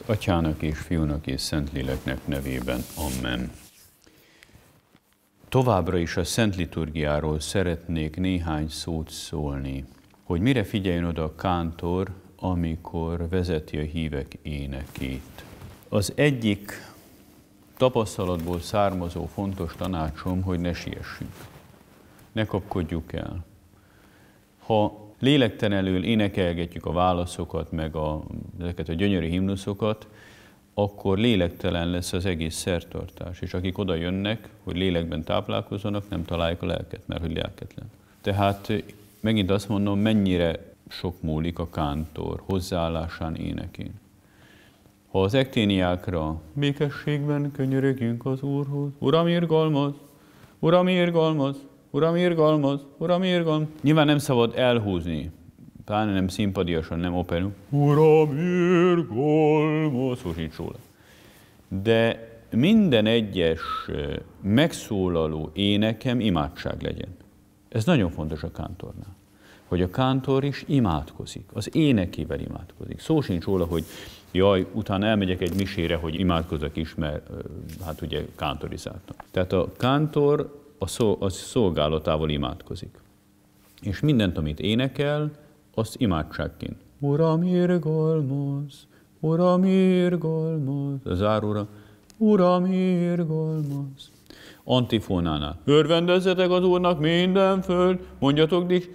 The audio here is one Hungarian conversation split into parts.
Az atyának és fiúnak és szentléleknek nevében. Amen. Továbbra is a Szent Liturgiáról szeretnék néhány szót szólni, hogy mire figyeljen oda a kántor, amikor vezeti a hívek énekét. Az egyik tapasztalatból származó fontos tanácsom, hogy ne siessünk, ne kapkodjuk el. Ha lélektelenül énekelgetjük a válaszokat, meg a, ezeket a gyönyörű himnuszokat, akkor lélektelen lesz az egész szertartás. És akik oda jönnek, hogy lélekben táplálkozzanak, nem találják a lelket, mert hogy lelketlen. Tehát megint azt mondom, mennyire sok múlik a kántor hozzáállásán, énekén. Ha az ekténiákra békességben könyörögjünk az Úrhoz, Uram irgalmaz, Uram irgalmaz, Uram, irgalmaz, Uram, irgalmaz. Nyilván nem szabad elhúzni, pláne nem szimpadiasan, nem operú. Uram, irgalmaz, szó sincs róla. De minden egyes megszólaló énekem imádság legyen. Ez nagyon fontos a kántornál hogy a kántor is imádkozik, az énekével imádkozik. Szó sincs róla, hogy jaj, utána elmegyek egy misére, hogy imádkozok is, mert hát ugye kántorizáltam. Tehát a kántor a, szó, a szolgálatával imádkozik. És mindent, amit énekel, azt imádságként. Uram, irgalmaz, Uram, irgalmaz, a záróra, Uram, irgalmaz. Antifonánál. Örvendezzetek az Úrnak minden föld, mondjatok dics,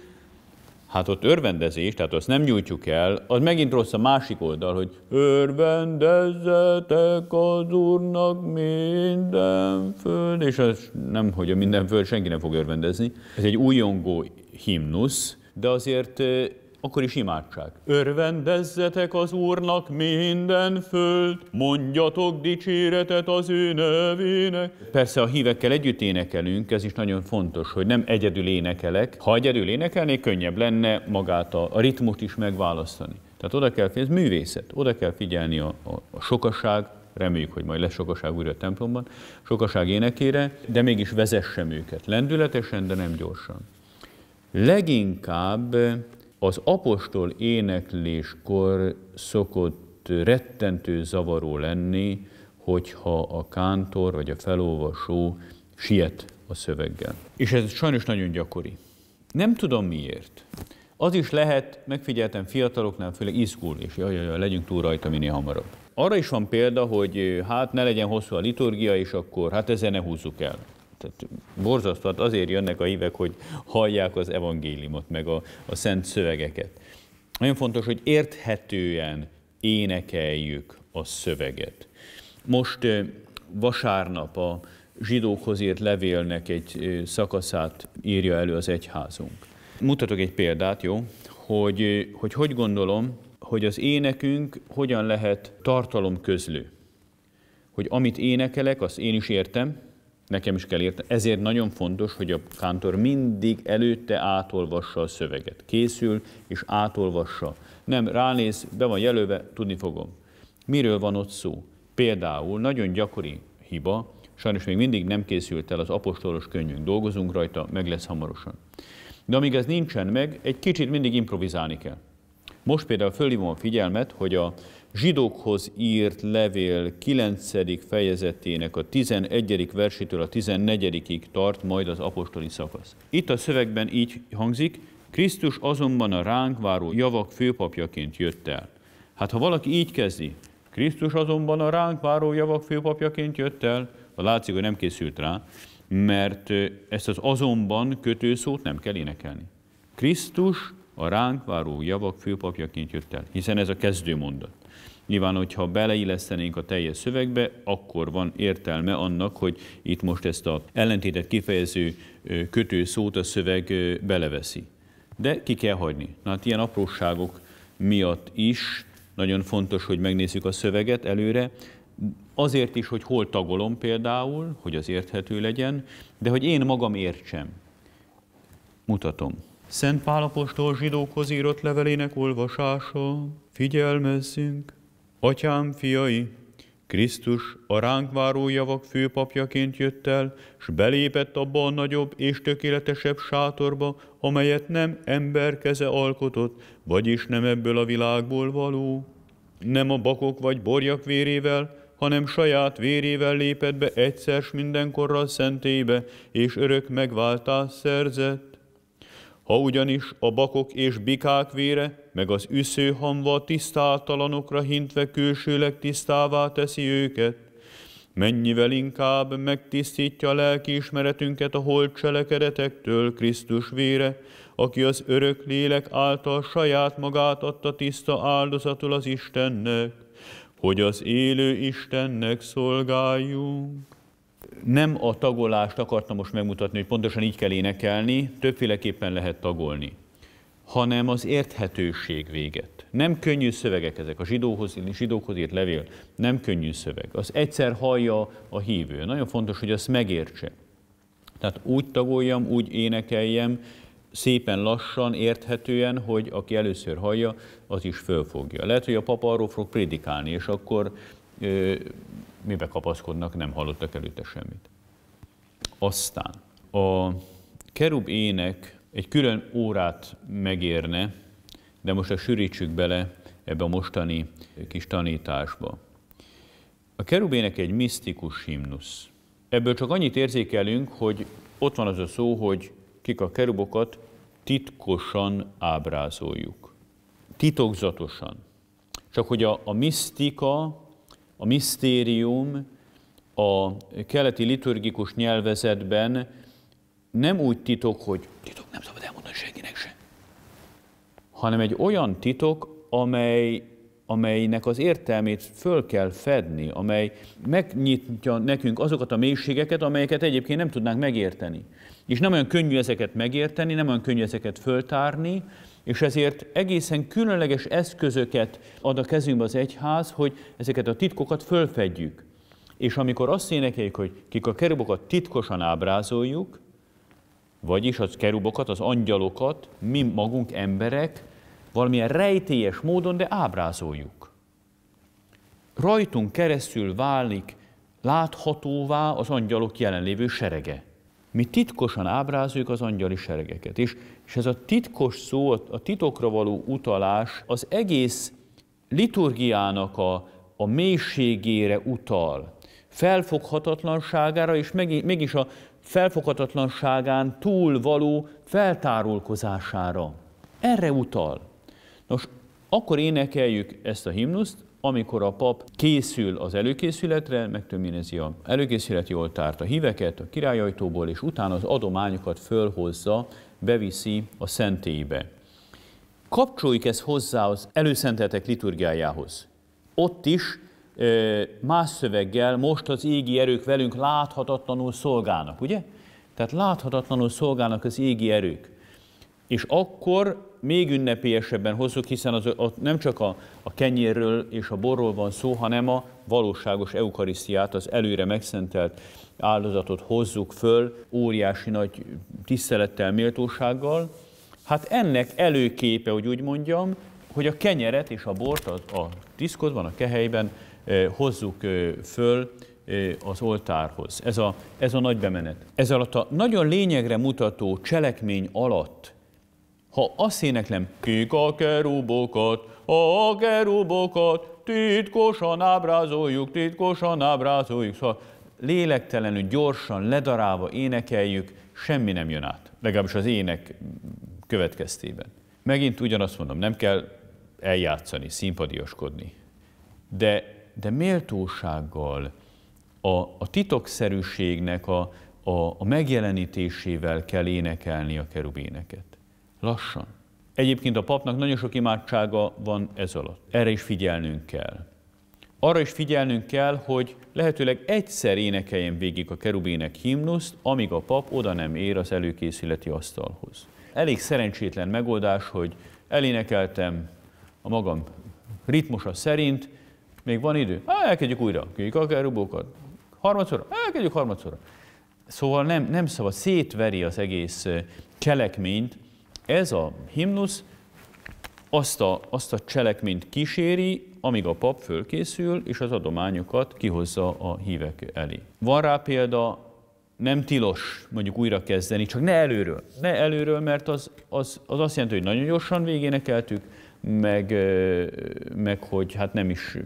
hát ott örvendezés, tehát azt nem nyújtjuk el, az megint rossz a másik oldal, hogy örvendezzetek az Úrnak minden föld, és az nem, hogy a minden föld senki nem fog örvendezni. Ez egy újongó himnusz, de azért akkor is imádság. Örvendezzetek az Úrnak minden föld, mondjatok dicséretet az ő nevének. Persze a hívekkel együtt énekelünk, ez is nagyon fontos, hogy nem egyedül énekelek. Ha egyedül énekelnék, könnyebb lenne magát a, ritmust is megválasztani. Tehát oda kell figyelni, ez művészet, oda kell figyelni a, a, a sokaság, reméljük, hogy majd lesz sokaság újra a templomban, sokaság énekére, de mégis vezessem őket lendületesen, de nem gyorsan. Leginkább az apostol énekléskor szokott rettentő zavaró lenni, hogyha a kántor vagy a felolvasó siet a szöveggel. És ez sajnos nagyon gyakori. Nem tudom miért. Az is lehet, megfigyeltem fiataloknál, főleg izgul, és jaj, jaj, jaj, legyünk túl rajta minél hamarabb. Arra is van példa, hogy hát ne legyen hosszú a liturgia, és akkor hát ezzel ne húzzuk el. Tehát borzasztó, hát azért jönnek a hívek, hogy hallják az evangéliumot, meg a, a szent szövegeket. Nagyon fontos, hogy érthetően énekeljük a szöveget. Most vasárnap a zsidókhoz írt levélnek egy szakaszát írja elő az egyházunk. Mutatok egy példát, jó? Hogy hogy, hogy gondolom, hogy az énekünk hogyan lehet tartalomközlő. Hogy amit énekelek, azt én is értem, nekem is kell érteni. Ezért nagyon fontos, hogy a kántor mindig előtte átolvassa a szöveget. Készül és átolvassa. Nem, ránéz, be van jelölve, tudni fogom. Miről van ott szó? Például nagyon gyakori hiba, sajnos még mindig nem készült el az apostolos könyvünk, dolgozunk rajta, meg lesz hamarosan. De amíg ez nincsen meg, egy kicsit mindig improvizálni kell. Most például fölhívom a figyelmet, hogy a zsidókhoz írt levél 9. fejezetének a 11. versétől a 14. tart majd az apostoli szakasz. Itt a szövegben így hangzik, Krisztus azonban a ránk váró javak főpapjaként jött el. Hát ha valaki így kezdi, Krisztus azonban a ránk váró javak főpapjaként jött el, látszik, hogy nem készült rá, mert ezt az azonban kötőszót nem kell énekelni. Krisztus a ránk váró javak főpapjaként jött el, hiszen ez a kezdő mondat. Nyilván, hogyha beleillesztenénk a teljes szövegbe, akkor van értelme annak, hogy itt most ezt a ellentétet kifejező kötőszót a szöveg beleveszi. De ki kell hagyni. Na, hát ilyen apróságok miatt is nagyon fontos, hogy megnézzük a szöveget előre, azért is, hogy hol tagolom például, hogy az érthető legyen, de hogy én magam értsem. Mutatom. Szent Pálapostól zsidókhoz írott levelének olvasása, figyelmezzünk, Atyám fiai, Krisztus a ránk váró javak főpapjaként jött el, s belépett abba a nagyobb és tökéletesebb sátorba, amelyet nem ember keze alkotott, vagyis nem ebből a világból való. Nem a bakok vagy borjak vérével, hanem saját vérével lépett be egyszer s mindenkorra szentébe, és örök megváltás szerzett ha ugyanis a bakok és bikák vére, meg az üszőhamva tisztáltalanokra hintve külsőleg tisztává teszi őket, mennyivel inkább megtisztítja a lelkiismeretünket a holt cselekedetektől Krisztus vére, aki az örök lélek által saját magát adta tiszta áldozatul az Istennek, hogy az élő Istennek szolgáljunk nem a tagolást akartam most megmutatni, hogy pontosan így kell énekelni, többféleképpen lehet tagolni, hanem az érthetőség véget. Nem könnyű szövegek ezek, a zsidóhoz, zsidókhoz írt levél, nem könnyű szöveg. Az egyszer hallja a hívő. Nagyon fontos, hogy azt megértse. Tehát úgy tagoljam, úgy énekeljem, szépen lassan, érthetően, hogy aki először hallja, az is fölfogja. Lehet, hogy a papa arról fog prédikálni, és akkor ö, mibe kapaszkodnak, nem hallottak előtte semmit. Aztán a kerub ének egy külön órát megérne, de most a sűrítsük bele ebbe a mostani kis tanításba. A kerubének egy misztikus himnusz. Ebből csak annyit érzékelünk, hogy ott van az a szó, hogy kik a kerubokat titkosan ábrázoljuk. Titokzatosan. Csak hogy a, a misztika a misztérium a keleti liturgikus nyelvezetben nem úgy titok, hogy titok nem szabad elmondani senkinek se, hanem egy olyan titok, amely, amelynek az értelmét föl kell fedni, amely megnyitja nekünk azokat a mélységeket, amelyeket egyébként nem tudnánk megérteni. És nem olyan könnyű ezeket megérteni, nem olyan könnyű ezeket föltárni, és ezért egészen különleges eszközöket ad a kezünkbe az egyház, hogy ezeket a titkokat fölfedjük. És amikor azt énekeljük, hogy kik a kerubokat titkosan ábrázoljuk, vagyis az kerubokat, az angyalokat, mi magunk emberek, valamilyen rejtélyes módon, de ábrázoljuk. Rajtunk keresztül válik láthatóvá az angyalok jelenlévő serege mi titkosan ábrázoljuk az angyali seregeket. És, és ez a titkos szó, a titokra való utalás az egész liturgiának a, a mélységére utal, felfoghatatlanságára, és meg, mégis a felfoghatatlanságán túl való feltárulkozására. Erre utal. Nos, akkor énekeljük ezt a himnuszt, amikor a pap készül az előkészületre, megtömínezi a előkészületi oltárt, a híveket, a királyajtóból, és utána az adományokat fölhozza, beviszi a szentélybe. Kapcsoljuk ezt hozzá az előszentetek liturgiájához. Ott is más szöveggel most az égi erők velünk láthatatlanul szolgálnak, ugye? Tehát láthatatlanul szolgálnak az égi erők. És akkor még ünnepélyesebben hozzuk, hiszen az, ott nem csak a, a kenyérről és a borról van szó, hanem a valóságos eukarisztiát, az előre megszentelt áldozatot hozzuk föl óriási nagy tisztelettel, méltósággal. Hát ennek előképe, hogy úgy mondjam, hogy a kenyeret és a bort a, a diszkodban, a kehelyben eh, hozzuk eh, föl eh, az oltárhoz. Ez a, ez a nagy bemenet. Ez alatt a nagyon lényegre mutató cselekmény alatt ha azt éneklem, kik a kerubokat, a kerubokat, titkosan ábrázoljuk, titkosan ábrázoljuk, szóval lélektelenül, gyorsan, ledarálva énekeljük, semmi nem jön át. Legalábbis az ének következtében. Megint ugyanazt mondom, nem kell eljátszani, színpadioskodni. De, de méltósággal, a, a titokszerűségnek a, a, a megjelenítésével kell énekelni a kerubéneket lassan. Egyébként a papnak nagyon sok imádsága van ez alatt. Erre is figyelnünk kell. Arra is figyelnünk kell, hogy lehetőleg egyszer énekeljen végig a kerubének himnuszt, amíg a pap oda nem ér az előkészületi asztalhoz. Elég szerencsétlen megoldás, hogy elénekeltem a magam ritmusa szerint, még van idő? Há, elkezdjük újra, kik a kerubokat. Harmadszorra? Elkezdjük harmadszorra. Szóval nem, nem szabad, szétveri az egész cselekményt, ez a himnusz azt a, azt a cselekményt kíséri, amíg a pap fölkészül, és az adományokat kihozza a hívek elé. Van rá példa, nem tilos mondjuk újra kezdeni, csak ne előről. Ne előről, mert az, az, az azt jelenti, hogy nagyon gyorsan végénekeltük, meg, meg hogy hát nem is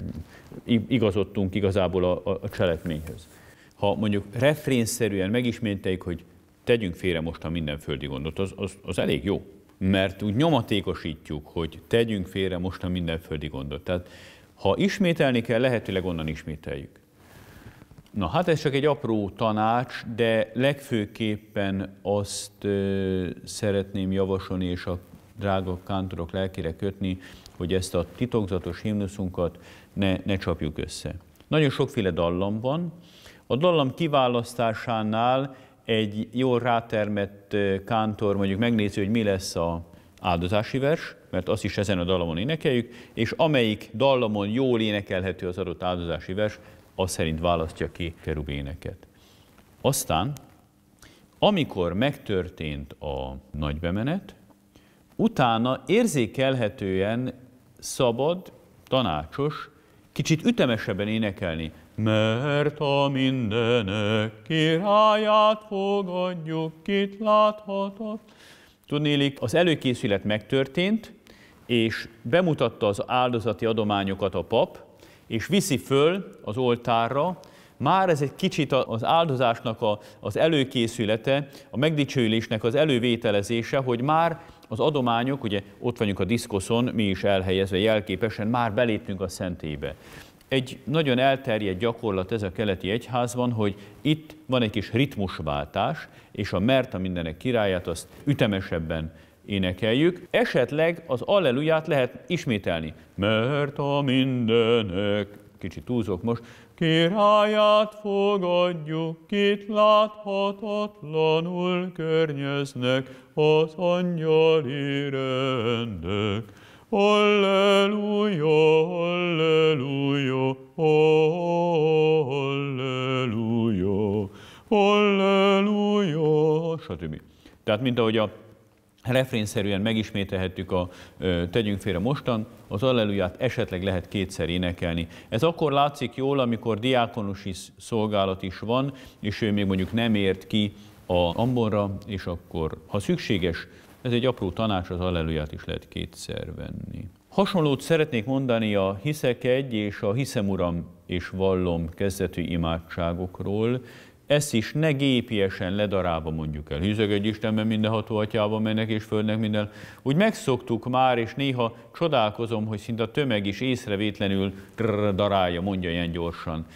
igazodtunk igazából a, a, cselekményhez. Ha mondjuk refrénszerűen megismételjük, hogy tegyünk félre most a minden földi gondot, az, az, az elég jó. Mert úgy nyomatékosítjuk, hogy tegyünk félre most a minden földi gondot. Tehát ha ismételni kell, lehetőleg onnan ismételjük. Na hát ez csak egy apró tanács, de legfőképpen azt ö, szeretném javasolni és a drága kántorok lelkére kötni, hogy ezt a titokzatos himnuszunkat ne, ne csapjuk össze. Nagyon sokféle dallam van. A dallam kiválasztásánál egy jól rátermett kántor mondjuk megnézi, hogy mi lesz a áldozási vers, mert azt is ezen a dallamon énekeljük, és amelyik dallamon jól énekelhető az adott áldozási vers, az szerint választja ki kerubéneket. Aztán, amikor megtörtént a nagy bemenet, utána érzékelhetően szabad, tanácsos, kicsit ütemesebben énekelni mert a mindenek királyát fogadjuk, kit láthatott. Tudnélik, az előkészület megtörtént, és bemutatta az áldozati adományokat a pap, és viszi föl az oltárra, már ez egy kicsit az áldozásnak a, az előkészülete, a megdicsőülésnek az elővételezése, hogy már az adományok, ugye ott vagyunk a diszkoszon, mi is elhelyezve jelképesen, már beléptünk a szentébe egy nagyon elterjedt gyakorlat ez a keleti egyházban, hogy itt van egy kis ritmusváltás, és a Mert a mindenek királyát azt ütemesebben énekeljük. Esetleg az alleluját lehet ismételni. Mert a mindenek, kicsit túlzok most, királyát fogadjuk, kit láthatatlanul környeznek az angyali rendek. Halleluja, halleluja, halleluja, halleluja, stb. Tehát, mint ahogy a refrénszerűen megismételhettük a tegyünk félre mostan, az alleluját esetleg lehet kétszer énekelni. Ez akkor látszik jól, amikor diákonusi szolgálat is van, és ő még mondjuk nem ért ki a ambonra, és akkor, ha szükséges, ez egy apró tanács, az alleluját is lehet kétszer venni. Hasonlót szeretnék mondani a Hiszek egy és a Hiszem Uram és Vallom kezdetű imádságokról. Ezt is ne gépiesen ledarába mondjuk el. egy Istenben mindenható atyában, mennek és földnek minden. Úgy megszoktuk már, és néha csodálkozom, hogy szinte a tömeg is észrevétlenül darálja, mondja ilyen gyorsan.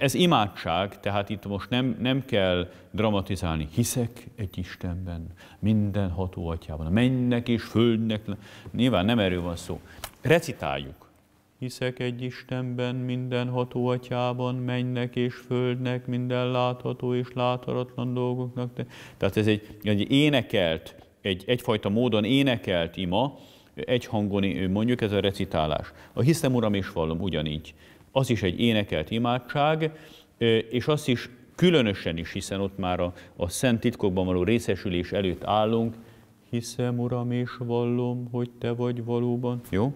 Ez imádság, tehát itt most nem, nem kell dramatizálni. Hiszek egy Istenben, minden ható atyában, a mennek és földnek. Nyilván nem erről van szó. Recitáljuk. Hiszek egy Istenben, minden ható atyában, mennek és földnek, minden látható és láthatatlan dolgoknak. Tehát ez egy, egy énekelt, egy, egyfajta módon énekelt ima, egy hangon mondjuk ez a recitálás. A hiszem, Uram, és vallom ugyanígy az is egy énekelt imádság, és azt is különösen is, hiszen ott már a, a szent titkokban való részesülés előtt állunk, hiszem, Uram, és vallom, hogy Te vagy valóban. Jó?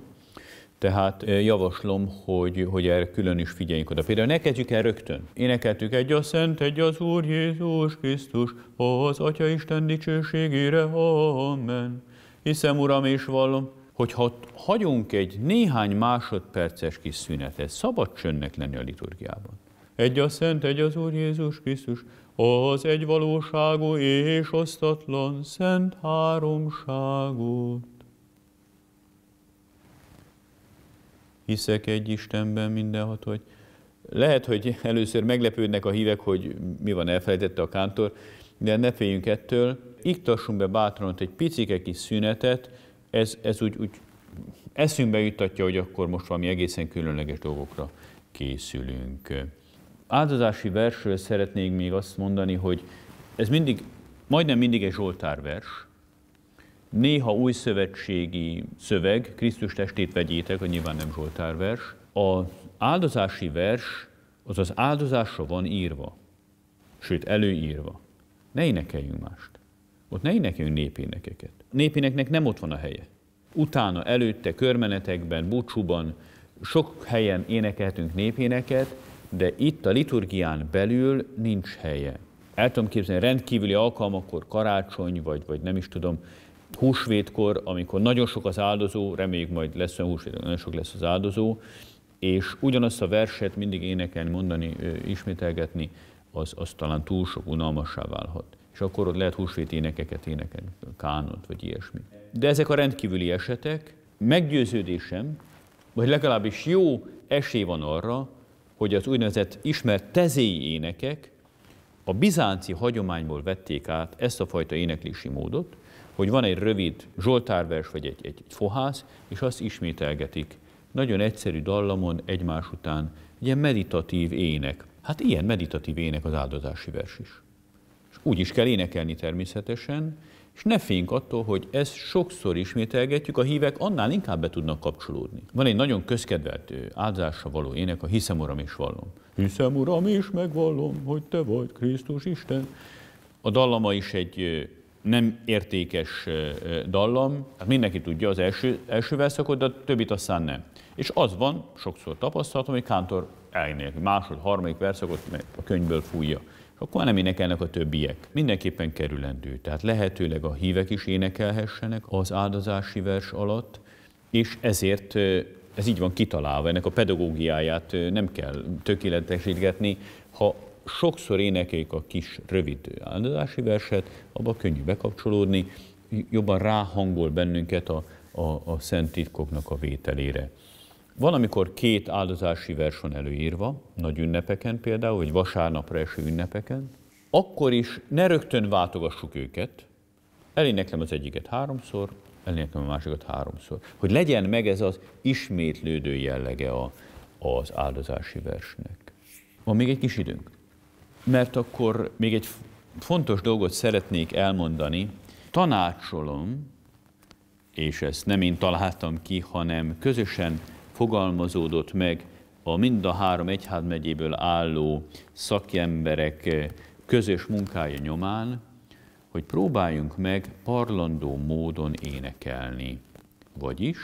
Tehát javaslom, hogy, hogy erre külön is figyeljünk oda. Például ne kezdjük el rögtön. Énekeltük egy a Szent, egy az Úr Jézus Krisztus, az Atya Isten dicsőségére, Amen. Hiszem, Uram, és vallom, hogyha hagyunk egy néhány másodperces kis szünetet, szabad csönnek lenni a liturgiában. Egy a Szent, egy az Úr Jézus Krisztus, az egy valóságú és osztatlan szent háromságot. Hiszek egy Istenben mindenhat, hogy lehet, hogy először meglepődnek a hívek, hogy mi van, elfelejtette a kántor, de ne féljünk ettől. Iktassunk be bátran egy picike kis szünetet, ez, ez úgy, úgy eszünkbe jutatja, hogy akkor most valami egészen különleges dolgokra készülünk. Áldozási versről szeretnék még azt mondani, hogy ez mindig, majdnem mindig egy vers. néha új szövetségi szöveg, Krisztus testét vegyétek, a nyilván nem vers. A áldozási vers az az áldozásra van írva, sőt előírva. Ne énekeljünk mást. Ott ne énekeljünk népénekeket. A népéneknek nem ott van a helye. Utána, előtte, körmenetekben, búcsúban, sok helyen énekeltünk népéneket, de itt a liturgián belül nincs helye. El tudom képzelni, rendkívüli alkalmakkor, karácsony, vagy, vagy nem is tudom, húsvétkor, amikor nagyon sok az áldozó, reméljük majd lesz olyan húsvét, nagyon sok lesz az áldozó, és ugyanazt a verset mindig énekelni, mondani, ismételgetni, az, az talán túl sok unalmassá válhat és akkor ott lehet húsvét énekeket énekelni, kánot vagy ilyesmi. De ezek a rendkívüli esetek, meggyőződésem, vagy legalábbis jó esély van arra, hogy az úgynevezett ismert tezéi énekek a bizánci hagyományból vették át ezt a fajta éneklési módot, hogy van egy rövid zsoltárvers vagy egy, egy, egy fohász, és azt ismételgetik nagyon egyszerű dallamon egymás után, egy ilyen meditatív ének. Hát ilyen meditatív ének az áldozási vers is és úgy is kell énekelni természetesen, és ne féljünk attól, hogy ezt sokszor ismételgetjük, a hívek annál inkább be tudnak kapcsolódni. Van egy nagyon közkedvelt áldásra való ének, a Hiszem Uram és vallom. Hiszem Uram és megvallom, hogy Te vagy Krisztus Isten. A dallama is egy nem értékes dallam, hát mindenki tudja az első, első verszakot, de a többit aztán nem. És az van, sokszor tapasztaltam, hogy Kántor elnél, másod, harmadik verszakot a könyvből fújja akkor nem énekelnek a többiek. Mindenképpen kerülendő. Tehát lehetőleg a hívek is énekelhessenek az áldozási vers alatt, és ezért ez így van kitalálva, ennek a pedagógiáját nem kell tökéletesítgetni. Ha sokszor énekeljük a kis rövid áldozási verset, abba könnyű bekapcsolódni, jobban ráhangol bennünket a, a, a szent titkoknak a vételére. Van, amikor két áldozási vers van előírva, nagy ünnepeken például, vagy vasárnapra eső ünnepeken, akkor is ne rögtön váltogassuk őket, eléneklem az egyiket háromszor, eléneklem a másikat háromszor, hogy legyen meg ez az ismétlődő jellege a, az áldozási versnek. Van még egy kis időnk, mert akkor még egy fontos dolgot szeretnék elmondani. Tanácsolom, és ezt nem én találtam ki, hanem közösen fogalmazódott meg a mind a három egyházmegyéből álló szakemberek eh, közös munkája nyomán, hogy próbáljunk meg parlandó módon énekelni. Vagyis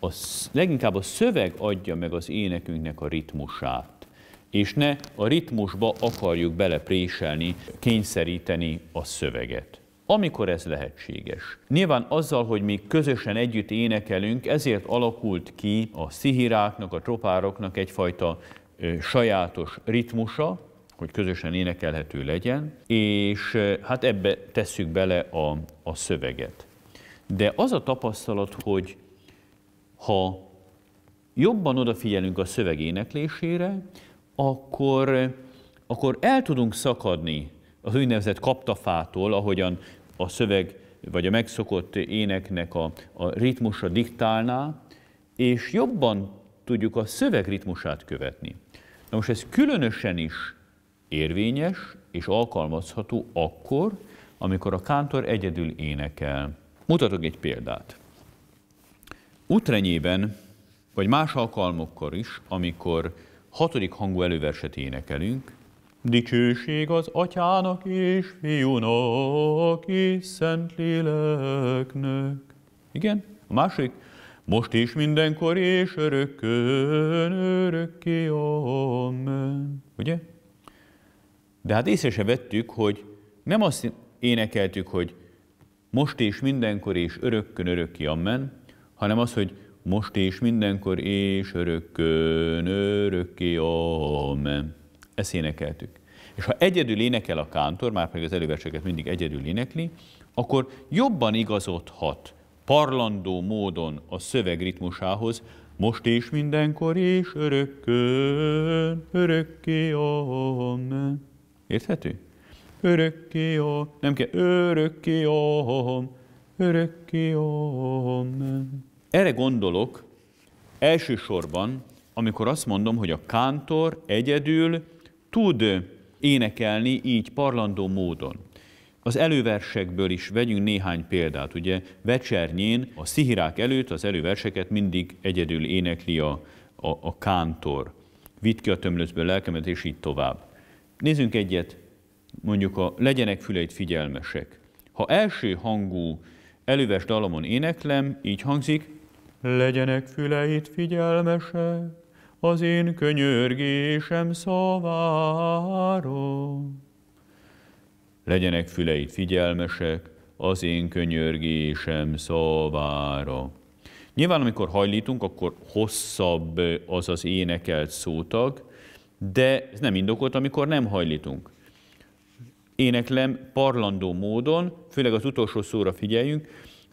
a, leginkább a szöveg adja meg az énekünknek a ritmusát, és ne a ritmusba akarjuk belepréselni, kényszeríteni a szöveget amikor ez lehetséges. Nyilván azzal, hogy mi közösen együtt énekelünk, ezért alakult ki a szihiráknak, a tropároknak egyfajta sajátos ritmusa, hogy közösen énekelhető legyen, és hát ebbe tesszük bele a, a szöveget. De az a tapasztalat, hogy ha jobban odafigyelünk a szöveg éneklésére, akkor, akkor el tudunk szakadni az úgynevezett kaptafától, ahogyan a szöveg vagy a megszokott éneknek a, a ritmusa diktálná, és jobban tudjuk a szöveg ritmusát követni. Na most ez különösen is érvényes és alkalmazható akkor, amikor a kántor egyedül énekel. Mutatok egy példát. Utrenyében, vagy más alkalmokkor is, amikor hatodik hangú előverset énekelünk, Dicsőség az atyának és fiúnak és szent léleknek. Igen, a másik. Most is mindenkor és örökkön, örökké, amen. Ugye? De hát észre se vettük, hogy nem azt énekeltük, hogy most és mindenkor és örökkön, örökké, amen, hanem az, hogy most és mindenkor és örökkön, örökké, amen. Ezt énekeltük. És ha egyedül énekel a kántor, már pedig az előverseket mindig egyedül énekli, akkor jobban igazodhat parlandó módon a szöveg ritmusához, most is mindenkor is örökkön, örökké, amen. Érthető? Örökké, a, Nem kell, örökké, amen. Örökké, amen. Erre gondolok elsősorban, amikor azt mondom, hogy a kántor egyedül tud énekelni így parlandó módon. Az előversekből is vegyünk néhány példát. Ugye vecsernyén a szihirák előtt az előverseket mindig egyedül énekli a, a, a kántor. Vitt ki a tömlözből lelkemet, és így tovább. Nézzünk egyet, mondjuk a legyenek füleit figyelmesek. Ha első hangú előves dalomon éneklem, így hangzik, legyenek füleit figyelmesek, az én könyörgésem szavára. Legyenek füleid figyelmesek az én könyörgésem szavára. Nyilván, amikor hajlítunk, akkor hosszabb az az énekelt szótag, de ez nem indokolt, amikor nem hajlítunk. Éneklem parlandó módon, főleg az utolsó szóra figyeljünk,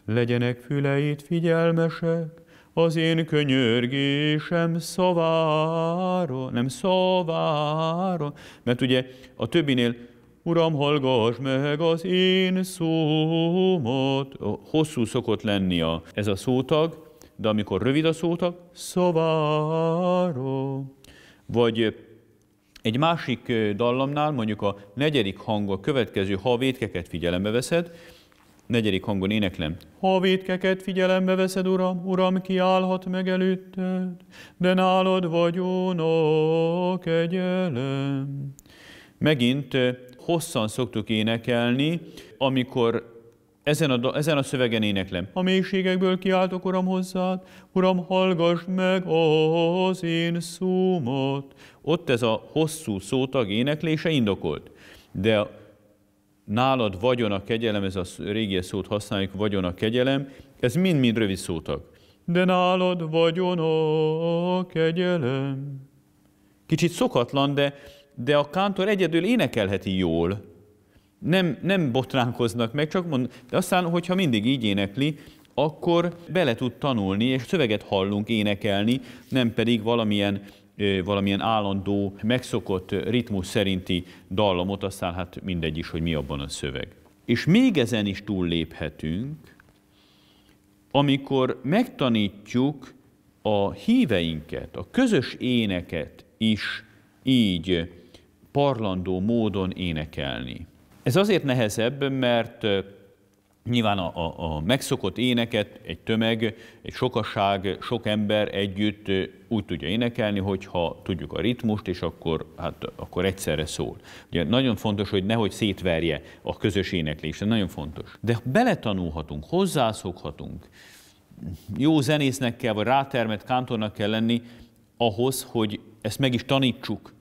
legyenek füleid figyelmesek az én könyörgésem szavára, nem szavára, mert ugye a többinél Uram, hallgass meg az én szómat. Hosszú szokott lenni a, ez a szótag, de amikor rövid a szótag, szavára. Vagy egy másik dallamnál, mondjuk a negyedik hang, a következő, ha a vétkeket figyelembe veszed, Negyedik hangon éneklem. Ha védkeket figyelembe veszed, Uram, Uram, kiállhat meg előtted, de nálad vagyon a kegyelem. Megint hosszan szoktuk énekelni, amikor ezen a, ezen a szövegen éneklem. A mélységekből kiáltok, Uram, hozzád, Uram, hallgass meg az én szómat. Ott ez a hosszú szótag éneklése indokolt. De nálad vagyon a kegyelem, ez a régi szót használjuk, vagyon a kegyelem, ez mind-mind rövid szótak. De nálad vagyon a kegyelem. Kicsit szokatlan, de, de a kántor egyedül énekelheti jól. Nem, nem botránkoznak meg, csak mond, de aztán, hogyha mindig így énekli, akkor bele tud tanulni, és szöveget hallunk énekelni, nem pedig valamilyen valamilyen állandó, megszokott ritmus szerinti dallamot, aztán hát mindegy is, hogy mi abban a szöveg. És még ezen is túlléphetünk, amikor megtanítjuk a híveinket, a közös éneket is így parlandó módon énekelni. Ez azért nehezebb, mert Nyilván a, a, a megszokott éneket egy tömeg, egy sokaság, sok ember együtt úgy tudja énekelni, hogyha tudjuk a ritmust, és akkor, hát, akkor egyszerre szól. Ugye nagyon fontos, hogy nehogy szétverje a közös éneklést, ez nagyon fontos. De beletanulhatunk, hozzászokhatunk, jó zenésznek kell, vagy rátermett kántornak kell lenni ahhoz, hogy ezt meg is tanítsuk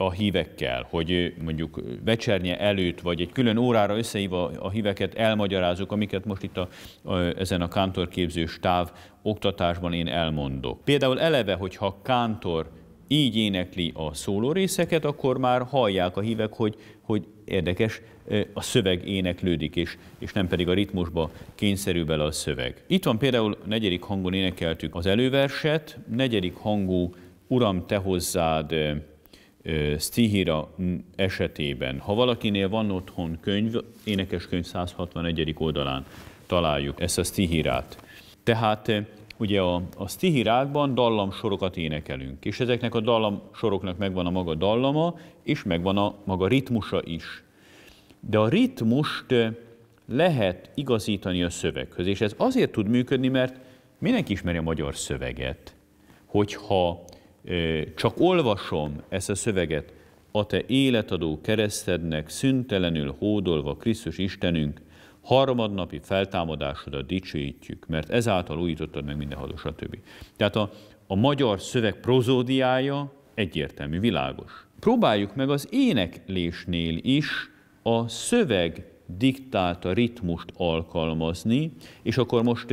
a hívekkel, hogy mondjuk vecsernye előtt, vagy egy külön órára összehívva a híveket elmagyarázok, amiket most itt a, a, ezen a kántorképző stáv oktatásban én elmondok. Például eleve, hogyha kántor így énekli a szóló részeket, akkor már hallják a hívek, hogy, hogy érdekes, a szöveg éneklődik, és, és nem pedig a ritmusba kényszerül bele a szöveg. Itt van például negyedik hangon énekeltük az előverset, negyedik hangú Uram, te hozzád Stihira esetében, ha valakinél van otthon könyv, énekeskönyv 161. oldalán találjuk ezt a Stihirát. Tehát ugye a, a Stihirákban dallamsorokat énekelünk, és ezeknek a dallamsoroknak megvan a maga dallama, és megvan a maga ritmusa is. De a ritmust lehet igazítani a szöveghöz, és ez azért tud működni, mert mindenki ismeri a magyar szöveget, hogyha csak olvasom ezt a szöveget, a te életadó keresztednek szüntelenül hódolva Krisztus Istenünk, harmadnapi feltámadásodat dicsőítjük, mert ezáltal újítottad meg minden hados, stb. Tehát a, a magyar szöveg prozódiája egyértelmű, világos. Próbáljuk meg az éneklésnél is a szöveg diktálta ritmust alkalmazni, és akkor most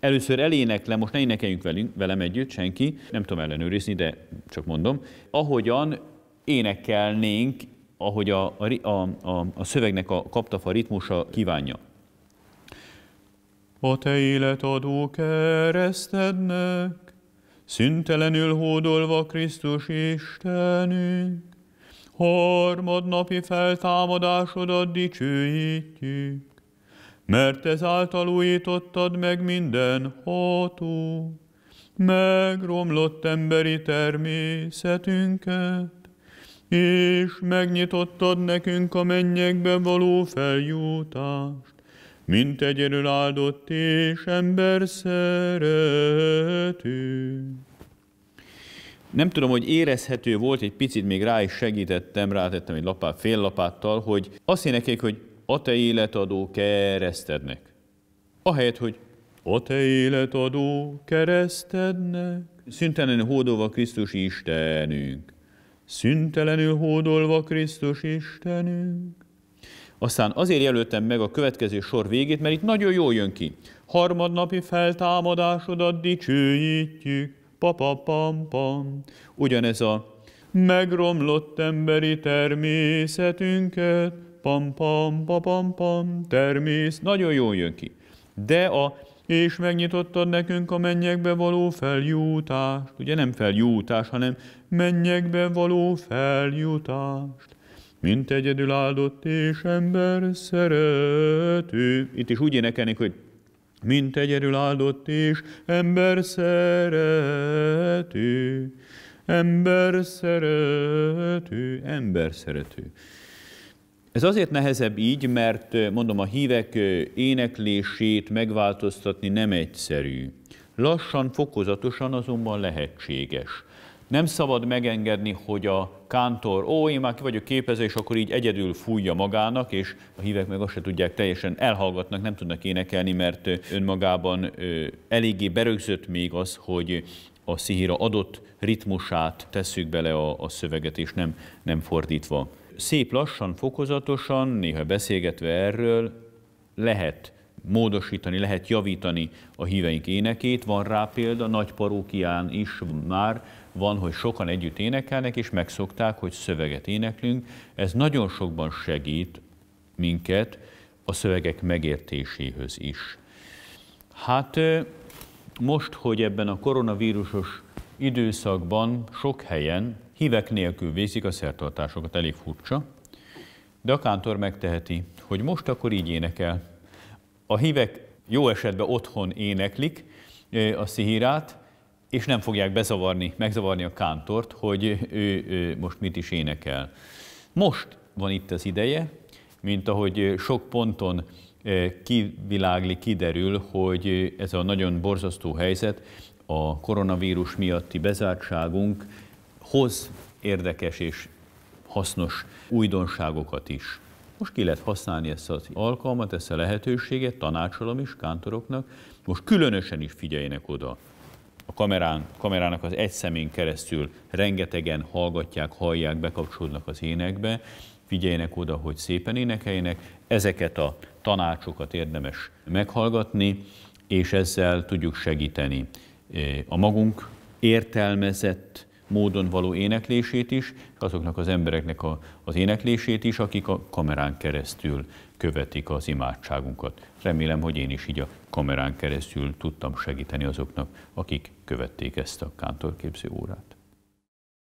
Először eléneklem, most ne énekeljünk velünk, velem együtt, senki, nem tudom ellenőrizni, de csak mondom. Ahogyan énekelnénk, ahogy a, a, a, a szövegnek a kaptafa ritmusa kívánja. A te életadó keresztednek, szüntelenül hódolva Krisztus Istenünk, harmadnapi feltámadásodat dicsőítjük, mert ezáltal újítottad meg minden hatú, megromlott emberi természetünket, és megnyitottad nekünk a mennyekbe való feljutást, mint egyedül áldott és ember szerető. Nem tudom, hogy érezhető volt, egy picit még rá is segítettem, rátettem egy lapát, fél lapáttal, hogy azt énekeljük, hogy a te életadó keresztednek. Ahelyett, hogy a te életadó keresztednek, szüntelenül hódolva Krisztus Istenünk. Szüntelenül hódolva Krisztus Istenünk. Aztán azért jelöltem meg a következő sor végét, mert itt nagyon jól jön ki. Harmadnapi feltámadásodat dicsőítjük, papapam-pam. Ugyanez a megromlott emberi természetünket, pam pam pam pam pam, termész, nagyon jól jön ki. De a és megnyitottad nekünk a mennyekbe való feljutást. Ugye nem feljutás, hanem mennyekbe való feljutást. Mint egyedül áldott és ember szerető. Itt is úgy énekelnék, hogy mint egyedül áldott és ember szerető. Ember szerető, ember szerető. Ez azért nehezebb így, mert mondom, a hívek éneklését megváltoztatni nem egyszerű. Lassan, fokozatosan azonban lehetséges. Nem szabad megengedni, hogy a kántor, ó, én már ki vagyok képező, és akkor így egyedül fújja magának, és a hívek meg azt se tudják, teljesen elhallgatnak, nem tudnak énekelni, mert önmagában eléggé berögzött még az, hogy a szihira adott ritmusát tesszük bele a, a szöveget, és nem, nem fordítva szép lassan, fokozatosan, néha beszélgetve erről lehet módosítani, lehet javítani a híveink énekét. Van rá példa, nagy parókián is már van, hogy sokan együtt énekelnek, és megszokták, hogy szöveget éneklünk. Ez nagyon sokban segít minket a szövegek megértéséhöz is. Hát most, hogy ebben a koronavírusos időszakban sok helyen Hívek nélkül végzik a szertartásokat, elég furcsa, de a kántor megteheti, hogy most akkor így énekel. A hívek jó esetben otthon éneklik a szihírát, és nem fogják bezavarni, megzavarni a kántort, hogy ő, ő most mit is énekel. Most van itt az ideje, mint ahogy sok ponton kivilágli, kiderül, hogy ez a nagyon borzasztó helyzet, a koronavírus miatti bezártságunk hoz érdekes és hasznos újdonságokat is. Most ki lehet használni ezt az alkalmat, ezt a lehetőséget, tanácsolom is kántoroknak. Most különösen is figyeljenek oda. A kamerán, kamerának az egy szemén keresztül rengetegen hallgatják, hallják, bekapcsolódnak az énekbe. Figyeljenek oda, hogy szépen énekeljenek. Ezeket a tanácsokat érdemes meghallgatni, és ezzel tudjuk segíteni eh, a magunk értelmezett módon való éneklését is, azoknak az embereknek a, az éneklését is, akik a kamerán keresztül követik az imádságunkat. Remélem, hogy én is így a kamerán keresztül tudtam segíteni azoknak, akik követték ezt a kántorképző órát.